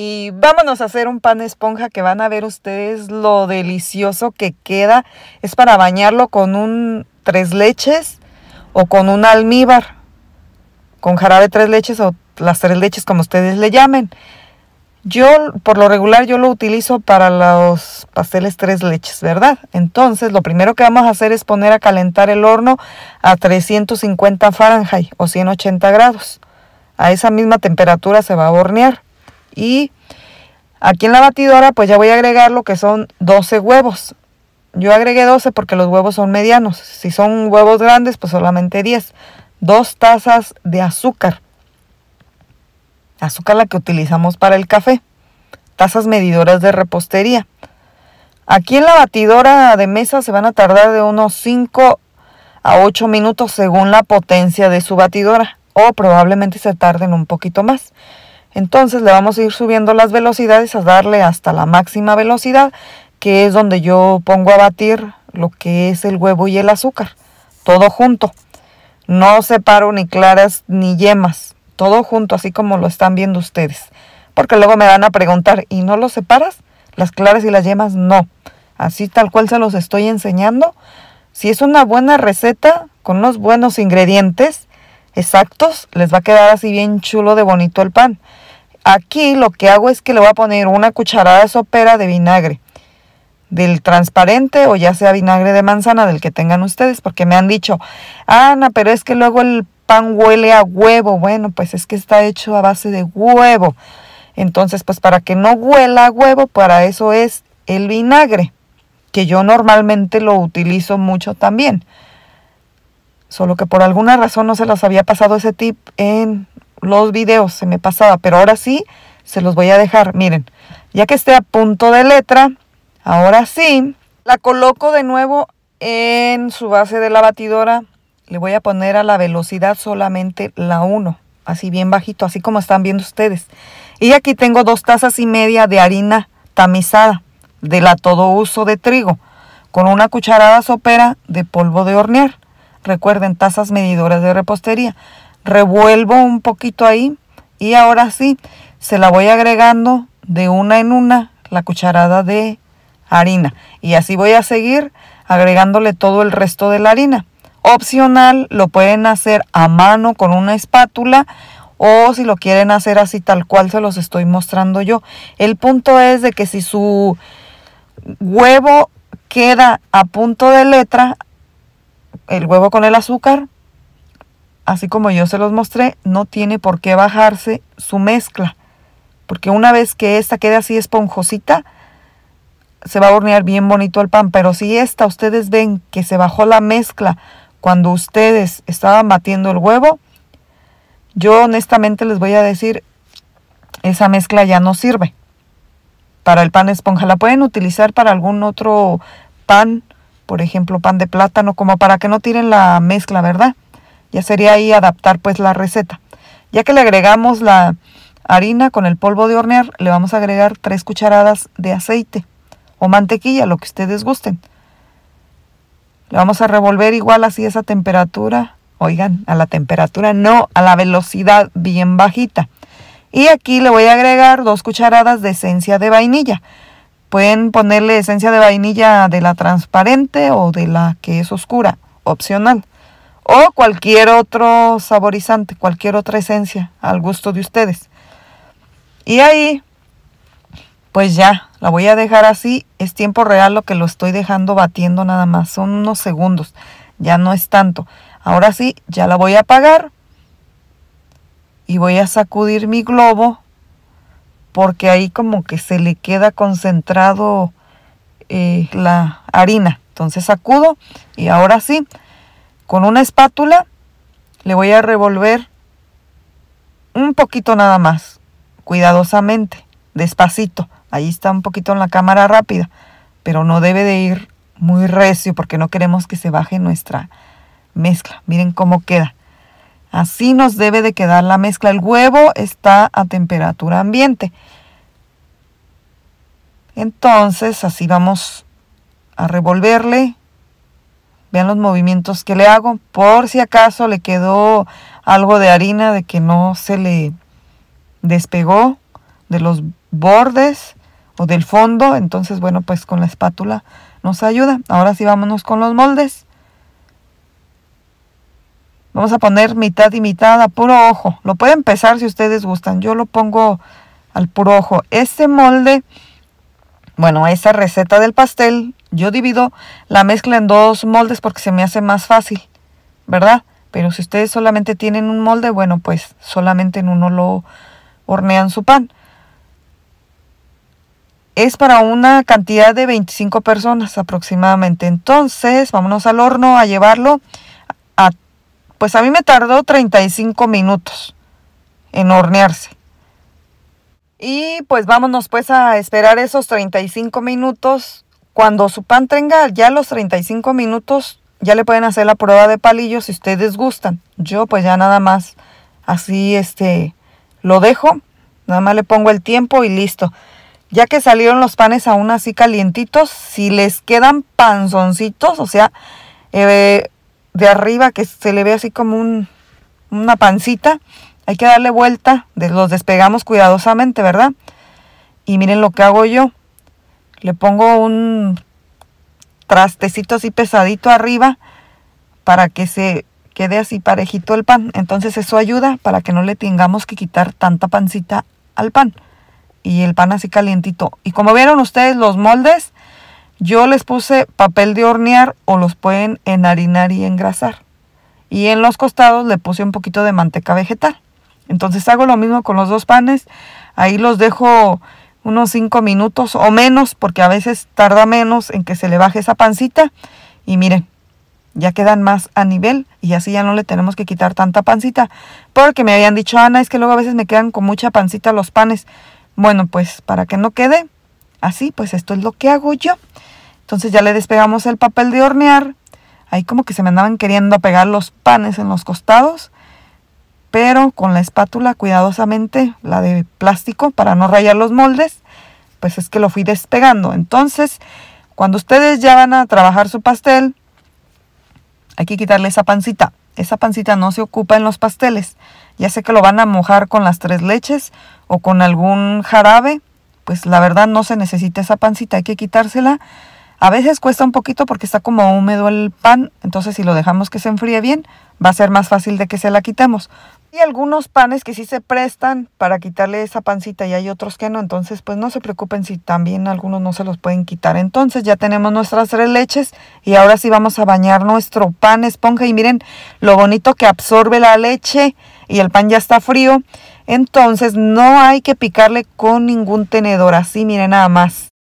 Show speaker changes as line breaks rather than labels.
Y vámonos a hacer un pan de esponja que van a ver ustedes lo delicioso que queda. Es para bañarlo con un tres leches o con un almíbar. Con jarabe tres leches o las tres leches como ustedes le llamen. Yo, por lo regular, yo lo utilizo para los pasteles tres leches, ¿verdad? Entonces, lo primero que vamos a hacer es poner a calentar el horno a 350 Fahrenheit o 180 grados. A esa misma temperatura se va a hornear. Y aquí en la batidora pues ya voy a agregar lo que son 12 huevos. Yo agregué 12 porque los huevos son medianos. Si son huevos grandes pues solamente 10. Dos tazas de azúcar. Azúcar la que utilizamos para el café. Tazas medidoras de repostería. Aquí en la batidora de mesa se van a tardar de unos 5 a 8 minutos según la potencia de su batidora o probablemente se tarden un poquito más. Entonces le vamos a ir subiendo las velocidades a darle hasta la máxima velocidad, que es donde yo pongo a batir lo que es el huevo y el azúcar, todo junto. No separo ni claras ni yemas, todo junto, así como lo están viendo ustedes. Porque luego me van a preguntar, ¿y no lo separas? Las claras y las yemas no. Así tal cual se los estoy enseñando. Si es una buena receta, con unos buenos ingredientes exactos, les va a quedar así bien chulo de bonito el pan. Aquí lo que hago es que le voy a poner una cucharada sopera de vinagre, del transparente o ya sea vinagre de manzana, del que tengan ustedes, porque me han dicho, Ana, pero es que luego el pan huele a huevo. Bueno, pues es que está hecho a base de huevo. Entonces, pues para que no huela a huevo, para eso es el vinagre, que yo normalmente lo utilizo mucho también. Solo que por alguna razón no se las había pasado ese tip en los videos, se me pasaba, pero ahora sí se los voy a dejar. Miren, ya que esté a punto de letra, ahora sí, la coloco de nuevo en su base de la batidora. Le voy a poner a la velocidad solamente la 1, así bien bajito, así como están viendo ustedes. Y aquí tengo dos tazas y media de harina tamizada de la todo uso de trigo con una cucharada sopera de polvo de hornear. Recuerden, tazas medidoras de repostería revuelvo un poquito ahí y ahora sí se la voy agregando de una en una la cucharada de harina y así voy a seguir agregándole todo el resto de la harina. Opcional lo pueden hacer a mano con una espátula o si lo quieren hacer así tal cual se los estoy mostrando yo. El punto es de que si su huevo queda a punto de letra, el huevo con el azúcar, así como yo se los mostré, no tiene por qué bajarse su mezcla. Porque una vez que esta quede así esponjosita, se va a hornear bien bonito el pan. Pero si esta ustedes ven que se bajó la mezcla cuando ustedes estaban batiendo el huevo, yo honestamente les voy a decir, esa mezcla ya no sirve para el pan esponja. La pueden utilizar para algún otro pan, por ejemplo, pan de plátano, como para que no tiren la mezcla, ¿verdad? Ya sería ahí adaptar pues la receta. Ya que le agregamos la harina con el polvo de hornear, le vamos a agregar 3 cucharadas de aceite o mantequilla, lo que ustedes gusten. Le vamos a revolver igual así esa temperatura. Oigan, a la temperatura no, a la velocidad bien bajita. Y aquí le voy a agregar dos cucharadas de esencia de vainilla. Pueden ponerle esencia de vainilla de la transparente o de la que es oscura, opcional o cualquier otro saborizante, cualquier otra esencia al gusto de ustedes. Y ahí, pues ya, la voy a dejar así. Es tiempo real lo que lo estoy dejando batiendo nada más. Son unos segundos, ya no es tanto. Ahora sí, ya la voy a apagar y voy a sacudir mi globo porque ahí como que se le queda concentrado eh, la harina. Entonces sacudo y ahora sí, con una espátula le voy a revolver un poquito nada más, cuidadosamente, despacito. Ahí está un poquito en la cámara rápida, pero no debe de ir muy recio porque no queremos que se baje nuestra mezcla. Miren cómo queda. Así nos debe de quedar la mezcla. El huevo está a temperatura ambiente. Entonces así vamos a revolverle Vean los movimientos que le hago. Por si acaso le quedó algo de harina de que no se le despegó de los bordes o del fondo. Entonces, bueno, pues con la espátula nos ayuda. Ahora sí vámonos con los moldes. Vamos a poner mitad y mitad a puro ojo. Lo pueden pesar si ustedes gustan. Yo lo pongo al puro ojo. Este molde, bueno, esa receta del pastel yo divido la mezcla en dos moldes porque se me hace más fácil, ¿verdad? Pero si ustedes solamente tienen un molde, bueno, pues solamente en uno lo hornean su pan. Es para una cantidad de 25 personas aproximadamente. Entonces, vámonos al horno a llevarlo. A, pues a mí me tardó 35 minutos en hornearse. Y pues vámonos pues a esperar esos 35 minutos cuando su pan tenga ya los 35 minutos, ya le pueden hacer la prueba de palillos si ustedes gustan. Yo pues ya nada más así este lo dejo, nada más le pongo el tiempo y listo. Ya que salieron los panes aún así calientitos, si les quedan panzoncitos, o sea, eh, de arriba que se le ve así como un, una pancita, hay que darle vuelta, los despegamos cuidadosamente, ¿verdad? Y miren lo que hago yo. Le pongo un trastecito así pesadito arriba para que se quede así parejito el pan. Entonces eso ayuda para que no le tengamos que quitar tanta pancita al pan. Y el pan así calientito. Y como vieron ustedes los moldes, yo les puse papel de hornear o los pueden enharinar y engrasar. Y en los costados le puse un poquito de manteca vegetal. Entonces hago lo mismo con los dos panes. Ahí los dejo unos 5 minutos o menos, porque a veces tarda menos en que se le baje esa pancita. Y miren, ya quedan más a nivel y así ya no le tenemos que quitar tanta pancita. Porque me habían dicho, Ana, es que luego a veces me quedan con mucha pancita los panes. Bueno, pues para que no quede así, pues esto es lo que hago yo. Entonces ya le despegamos el papel de hornear. Ahí como que se me andaban queriendo pegar los panes en los costados pero con la espátula cuidadosamente, la de plástico, para no rayar los moldes, pues es que lo fui despegando. Entonces, cuando ustedes ya van a trabajar su pastel, hay que quitarle esa pancita. Esa pancita no se ocupa en los pasteles. Ya sé que lo van a mojar con las tres leches o con algún jarabe, pues la verdad no se necesita esa pancita, hay que quitársela. A veces cuesta un poquito porque está como húmedo el pan, entonces si lo dejamos que se enfríe bien, va a ser más fácil de que se la quitemos. Y algunos panes que sí se prestan para quitarle esa pancita y hay otros que no. Entonces, pues no se preocupen si también algunos no se los pueden quitar. Entonces, ya tenemos nuestras tres leches y ahora sí vamos a bañar nuestro pan esponja. Y miren lo bonito que absorbe la leche y el pan ya está frío. Entonces, no hay que picarle con ningún tenedor. Así, miren nada más.